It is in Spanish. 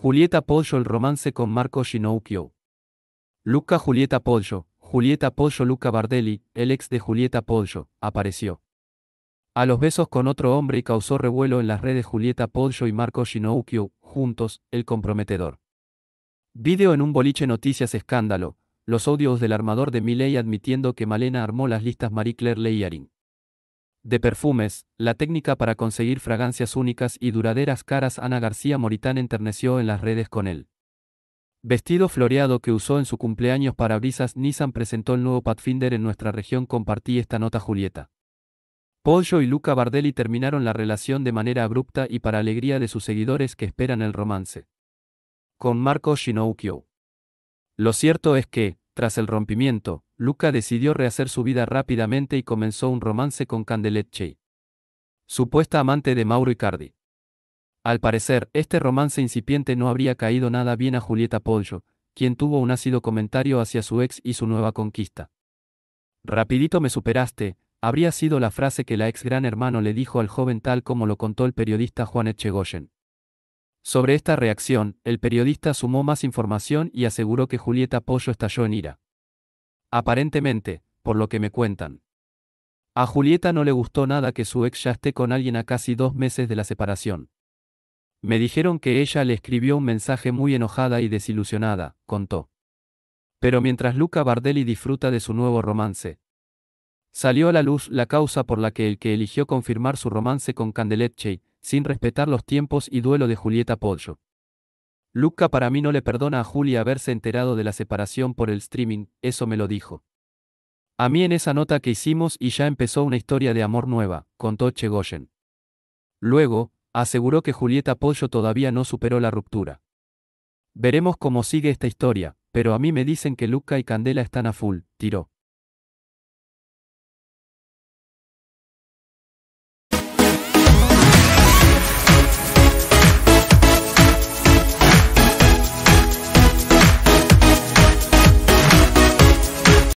Julieta Pollo El romance con Marco Shinoukyo. Luca Julieta Pollo, Julieta Pollo Luca Bardelli, el ex de Julieta Pollo, apareció. A los besos con otro hombre y causó revuelo en las redes Julieta Pollo y Marco Shinoukyo, juntos, el comprometedor. Video en un boliche Noticias Escándalo, los audios del armador de Miley admitiendo que Malena armó las listas Marie Claire Leyarin de perfumes, la técnica para conseguir fragancias únicas y duraderas caras Ana García Moritán enterneció en las redes con él. Vestido floreado que usó en su cumpleaños para brisas, Nissan presentó el nuevo Pathfinder en nuestra región. Compartí esta nota Julieta. Pollo y Luca Bardelli terminaron la relación de manera abrupta y para alegría de sus seguidores que esperan el romance. Con Marco Shinoukyo. Lo cierto es que, tras el rompimiento, Luca decidió rehacer su vida rápidamente y comenzó un romance con Che, supuesta amante de Mauro Icardi. Al parecer, este romance incipiente no habría caído nada bien a Julieta Pollo, quien tuvo un ácido comentario hacia su ex y su nueva conquista. Rapidito me superaste, habría sido la frase que la ex gran hermano le dijo al joven tal como lo contó el periodista Juan Echegoyen. Sobre esta reacción, el periodista sumó más información y aseguró que Julieta Pollo estalló en ira. Aparentemente, por lo que me cuentan. A Julieta no le gustó nada que su ex ya esté con alguien a casi dos meses de la separación. Me dijeron que ella le escribió un mensaje muy enojada y desilusionada, contó. Pero mientras Luca Bardelli disfruta de su nuevo romance, salió a la luz la causa por la que el que eligió confirmar su romance con Candeletchey, sin respetar los tiempos y duelo de Julieta pollo Luca para mí no le perdona a Julia haberse enterado de la separación por el streaming, eso me lo dijo. A mí en esa nota que hicimos y ya empezó una historia de amor nueva, contó Chegoyen. Luego, aseguró que Julieta Pollo todavía no superó la ruptura. Veremos cómo sigue esta historia, pero a mí me dicen que Luca y Candela están a full, tiró.